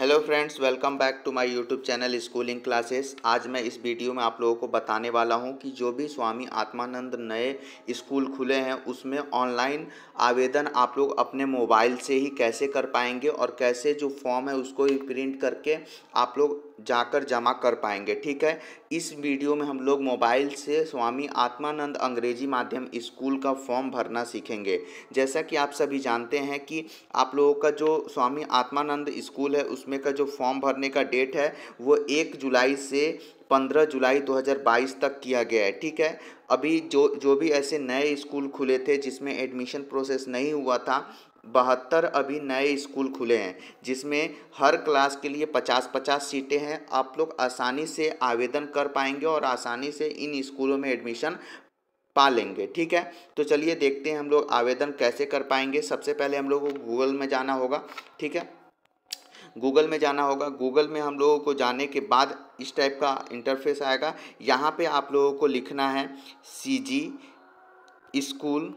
hello friends welcome back to my YouTube channel schooling classes आज मैं इस video में आप लोगों को बताने वाला हूं कि जो भी स्वामी आत्मानंद नए स्कूल खुले हैं उसमें ऑनलाइन आवेदन आप लोग अपने मोबाइल से ही कैसे कर पाएंगे और कैसे जो फॉर्म है उसको ही प्रिंट करके आप लोग जाकर जमा कर पाएंगे ठीक है इस वीडियो में हम लोग मोबाइल से स्वामी आत्मानंद अंग्रेजी माध्यम स्कूल का फॉर्म भरना सीखेंगे जैसा कि आप सभी जानते हैं कि आप लोगों का जो स्वामी आत्मानंद स्कूल है उसमें उसमें का जो फॉर्म भरने का डेट है वो एक जुलाई से पंद्रह जुलाई 2022 तक किया गया है ठीक है अभी जो जो भी ऐसे नए स्कूल खुले थे जिसमें एडमिशन प्रोसेस नहीं हुआ था बहत्तर अभी नए स्कूल खुले हैं जिसमें हर क्लास के लिए पचास पचास सीटें हैं आप लोग आसानी से आवेदन कर पाएंगे और आसानी से इन स्कूलों में एडमिशन पा लेंगे ठीक है तो चलिए देखते हैं हम लोग आवेदन कैसे कर पाएंगे सबसे पहले हम लोग को गूगल में जाना होगा ठीक है गूगल में जाना होगा गूगल में हम लोगों को जाने के बाद इस टाइप का इंटरफेस आएगा यहाँ पे आप लोगों को लिखना है सी जी स्कूल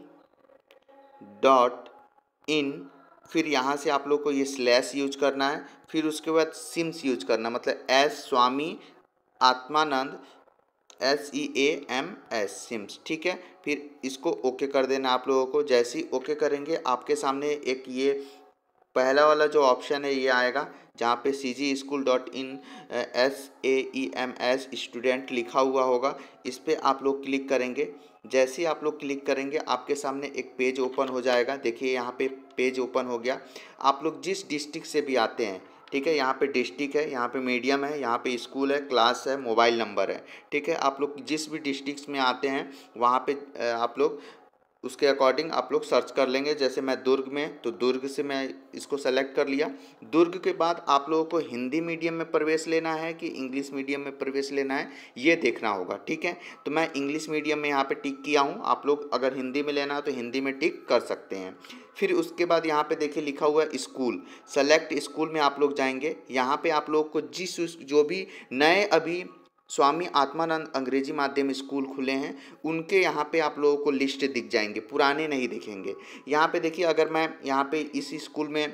डॉट इन फिर यहाँ से आप लोग को ये स्लैश यूज करना है फिर उसके बाद सिम्स यूज करना मतलब S Swami Atmanand S E A M S SIMS ठीक है फिर इसको ओके कर देना आप लोगों को जैसे ही ओके करेंगे आपके सामने एक ये पहला वाला जो ऑप्शन है ये आएगा जहाँ पे C G school dot in S A E M S student लिखा हुआ होगा इस पर आप लोग क्लिक करेंगे जैसे ही आप लोग क्लिक करेंगे आपके सामने एक पेज ओपन हो जाएगा देखिए यहाँ पे पेज ओपन हो गया आप लोग जिस डिस्ट्रिक्ट से भी आते हैं ठीक है यहाँ पे डिस्ट्रिक्ट है यहाँ पे मीडियम है यहाँ पे स्कूल है क्लास है मोबाइल नंबर है ठीक है आप लोग जिस भी डिस्ट्रिक्ट में आते हैं वहाँ पे आप लोग उसके अकॉर्डिंग आप लोग सर्च कर लेंगे जैसे मैं दुर्ग में तो दुर्ग से मैं इसको सेलेक्ट कर लिया दुर्ग के बाद आप लोगों को हिंदी मीडियम में प्रवेश लेना है कि इंग्लिश मीडियम में प्रवेश लेना है ये देखना होगा ठीक है तो मैं इंग्लिश मीडियम में यहाँ पर टिक किया हूँ आप लोग अगर हिंदी में लेना है तो हिंदी में टिक कर सकते हैं फिर उसके बाद यहाँ पे देखिए लिखा हुआ है स्कूल सेलेक्ट स्कूल में आप लोग जाएंगे यहाँ पे आप लोग को जिस जो भी नए अभी स्वामी आत्मानंद अंग्रेजी माध्यम स्कूल खुले हैं उनके यहाँ पे आप लोगों को लिस्ट दिख जाएंगे पुराने नहीं दिखेंगे यहाँ पे देखिए अगर मैं यहाँ पे इस स्कूल में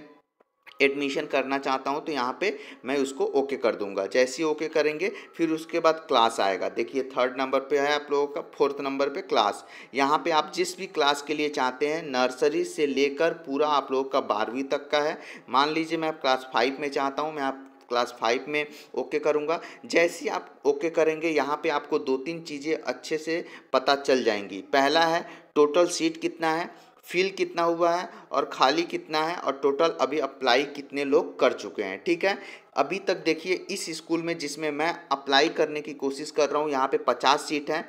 एडमिशन करना चाहता हूँ तो यहाँ पे मैं उसको ओके कर दूँगा जैसे ही ओके करेंगे फिर उसके बाद क्लास आएगा देखिए थर्ड नंबर पे है आप लोगों का फोर्थ नंबर पे क्लास यहाँ पे आप जिस भी क्लास के लिए चाहते हैं नर्सरी से लेकर पूरा आप लोगों का बारहवीं तक का है मान लीजिए मैं क्लास फाइव में चाहता हूँ मैं आप क्लास फाइव में ओके करूँगा जैसे आप ओके करेंगे यहाँ पे आपको दो तीन चीज़ें अच्छे से पता चल जाएंगी पहला है टोटल सीट कितना है फिल कितना हुआ है और खाली कितना है और टोटल अभी अप्लाई कितने लोग कर चुके हैं ठीक है अभी तक देखिए इस स्कूल में जिसमें मैं अप्लाई करने की कोशिश कर रहा हूँ यहाँ पे पचास सीट हैं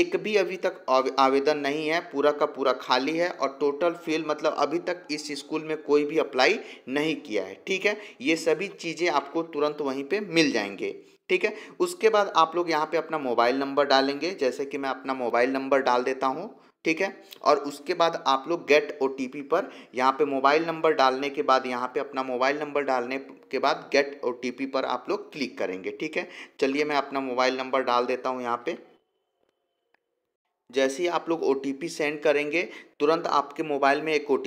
एक भी अभी तक आवेदन नहीं है पूरा का पूरा खाली है और टोटल फेल मतलब अभी तक इस स्कूल में कोई भी अप्लाई नहीं किया है ठीक है ये सभी चीज़ें आपको तुरंत वहीं पे मिल जाएंगे ठीक है उसके बाद आप लोग यहाँ पे अपना मोबाइल नंबर डालेंगे जैसे कि मैं अपना मोबाइल नंबर डाल देता हूँ ठीक है और उसके बाद आप लोग गेट ओ पर यहाँ पे मोबाइल नंबर डालने के बाद यहाँ पे अपना मोबाइल नंबर डालने के बाद गेट ओ पर आप लोग क्लिक करेंगे ठीक है चलिए मैं अपना मोबाइल नंबर डाल देता हूँ यहाँ पर जैसे ही आप लोग ओ सेंड करेंगे तुरंत आपके मोबाइल में एक ओ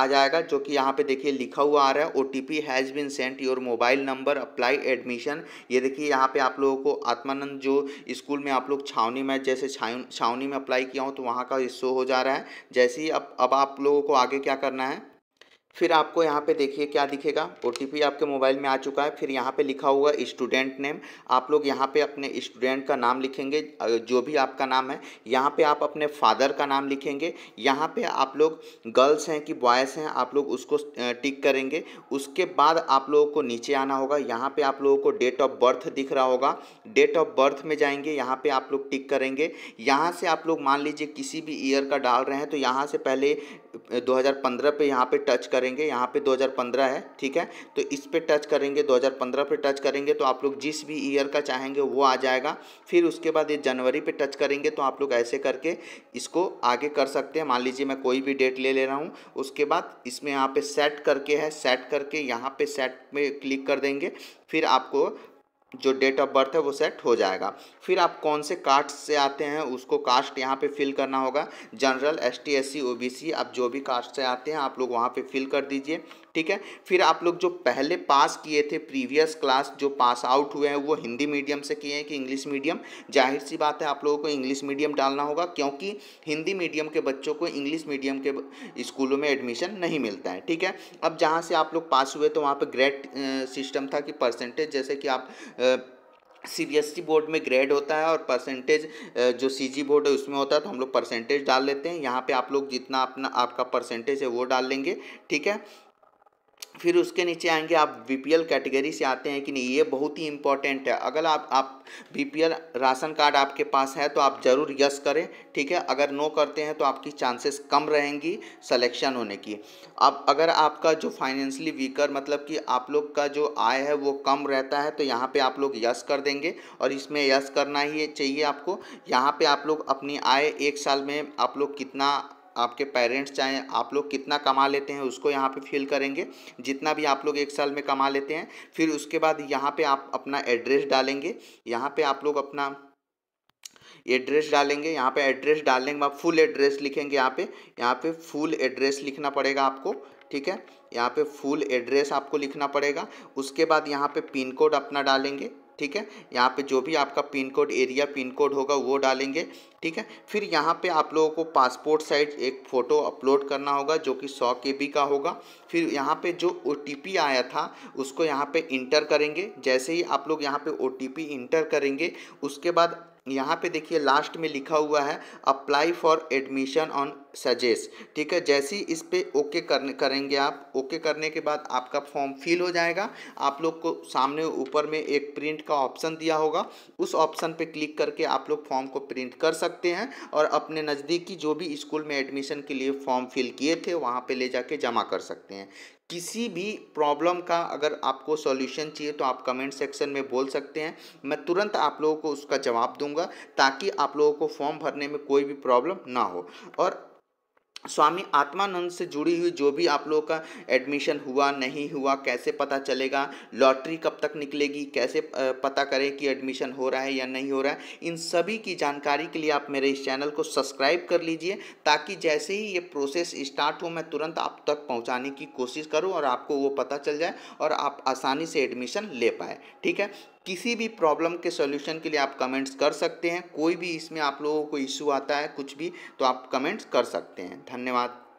आ जाएगा जो कि यहाँ पे देखिए लिखा हुआ आ रहा है O T P has been sent your mobile number apply admission ये देखिए यहाँ पे आप लोगों को आत्मानंद जो स्कूल में आप लोग छावनी में जैसे छावनी में अप्लाई किया हूँ तो वहाँ का शो हो जा रहा है जैसे ही अब अब आप लोगों को आगे क्या करना है फिर आपको यहाँ पे देखिए क्या दिखेगा ओ आपके मोबाइल में आ चुका है फिर यहाँ पे लिखा हुआ स्टूडेंट नेम आप लोग यहाँ पे अपने स्टूडेंट का नाम लिखेंगे जो भी आपका नाम है यहाँ पे आप अपने फादर का नाम लिखेंगे यहाँ पे आप लोग गर्ल्स हैं कि बॉयज़ हैं आप लोग उसको टिक करेंगे उसके बाद आप लोगों को नीचे आना होगा यहाँ पर आप लोगों को डेट ऑफ बर्थ दिख रहा होगा डेट ऑफ बर्थ में जाएंगे यहाँ पर आप लोग टिक करेंगे यहाँ से आप लोग मान लीजिए किसी भी ईयर का डाल रहे हैं तो यहाँ से पहले 2015 पे यहाँ पर टच कर करेंगे यहाँ पे 2015 है ठीक है तो इस पर टच करेंगे 2015 पे टच करेंगे तो आप लोग जिस भी ईयर का चाहेंगे वो आ जाएगा फिर उसके बाद ये जनवरी पे टच करेंगे तो आप लोग ऐसे करके इसको आगे कर सकते हैं मान लीजिए मैं कोई भी डेट ले ले रहा हूँ उसके बाद इसमें यहाँ पर सेट करके है सेट करके यहाँ पर सेट में क्लिक कर देंगे फिर आपको जो डेट ऑफ बर्थ है वो सेट हो जाएगा फिर आप कौन से कास्ट से आते हैं उसको कास्ट यहाँ पे फिल करना होगा general S T S C O B C आप जो भी कास्ट से आते हैं आप लोग वहाँ पे फिल कर दीजिए ठीक है फिर आप लोग जो पहले पास किए थे प्रीवियस क्लास जो पास आउट हुए हैं वो हिंदी मीडियम से किए हैं कि इंग्लिश मीडियम जाहिर सी बात है आप लोगों को इंग्लिश मीडियम डालना होगा क्योंकि हिंदी मीडियम के बच्चों को इंग्लिश मीडियम के स्कूलों में एडमिशन नहीं मिलता है ठीक है अब जहाँ से आप लोग पास हुए तो वहाँ पर ग्रेड सिस्टम था कि परसेंटेज जैसे कि आप C B S C board में ग्रेड होता है और परसेंटेज जो सी जी बोर्ड है उसमें होता है तो हम लोग परसेंटेज डाल लेते हैं यहाँ पे आप लोग जितना अपना आपका परसेंटेज है वो डाल लेंगे ठीक है फिर उसके नीचे आएंगे आप बीपीएल कैटेगरी से आते हैं कि नहीं ये बहुत ही इंपॉर्टेंट है अगर आप आप बीपीएल राशन कार्ड आपके पास है तो आप ज़रूर यस करें ठीक है अगर नो करते हैं तो आपकी चांसेस कम रहेंगी सिलेक्शन होने की अब अगर आपका जो फाइनेंशली वीकर मतलब कि आप लोग का जो आय है वो कम रहता है तो यहाँ पर आप लोग यस कर देंगे और इसमें यस करना ही चाहिए आपको यहाँ पर आप लोग अपनी आय एक साल में आप लोग कितना आपके पेरेंट्स चाहे आप लोग कितना कमा लेते हैं उसको यहाँ पे फिल करेंगे जितना भी आप लोग एक साल में कमा लेते हैं फिर उसके बाद यहाँ पे आप अपना एड्रेस डालेंगे यहाँ पे आप लोग अपना एड्रेस डालेंगे यहाँ पे एड्रेस डालने के बाद फुल एड्रेस लिखेंगे यहाँ पे यहाँ पे फुल एड्रेस लिखना पड़ेगा आपको ठीक है यहाँ पे फुल एड्रेस आपको लिखना पड़ेगा उसके बाद यहाँ पे पिन कोड अपना डालेंगे ठीक है यहाँ पे जो भी आपका pin code area pin code होगा वो डालेंगे ठीक है फिर यहाँ पे आप लोगों को पासपोर्ट साइज एक फ़ोटो अपलोड करना होगा जो कि सौ के बी का होगा फिर यहाँ पे जो ओ आया था उसको यहाँ पे इंटर करेंगे जैसे ही आप लोग यहाँ पे ओ इंटर करेंगे उसके बाद यहाँ पे देखिए लास्ट में लिखा हुआ है अप्लाई फॉर एडमिशन ऑन सजेस ठीक है जैसे ही इस पर ओके करने करेंगे आप ओके करने के बाद आपका फॉर्म फिल हो जाएगा आप लोग को सामने ऊपर में एक प्रिंट का ऑप्शन दिया होगा उस ऑप्शन पे क्लिक करके आप लोग फॉर्म को प्रिंट कर सकते हैं और अपने नज़दीकी जो भी स्कूल में एडमिशन के लिए फॉर्म फिल किए थे वहाँ पर ले जाके जमा कर सकते हैं किसी भी प्रॉब्लम का अगर आपको सॉल्यूशन चाहिए तो आप कमेंट सेक्शन में बोल सकते हैं मैं तुरंत आप लोगों को उसका जवाब दूंगा ताकि आप लोगों को फॉर्म भरने में कोई भी प्रॉब्लम ना हो और स्वामी आत्मानंद से जुड़ी हुई जो भी आप लोगों का एडमिशन हुआ नहीं हुआ कैसे पता चलेगा लॉटरी कब तक निकलेगी कैसे पता करें कि एडमिशन हो रहा है या नहीं हो रहा है इन सभी की जानकारी के लिए आप मेरे इस चैनल को सब्सक्राइब कर लीजिए ताकि जैसे ही ये प्रोसेस स्टार्ट हो मैं तुरंत आप तक पहुँचाने की कोशिश करूँ और आपको वो पता चल जाए और आप आसानी से एडमिशन ले पाए ठीक है किसी भी प्रॉब्लम के सॉल्यूशन के लिए आप कमेंट्स कर सकते हैं कोई भी इसमें आप लोगों को इशू आता है कुछ भी तो आप कमेंट्स कर सकते हैं धन्यवाद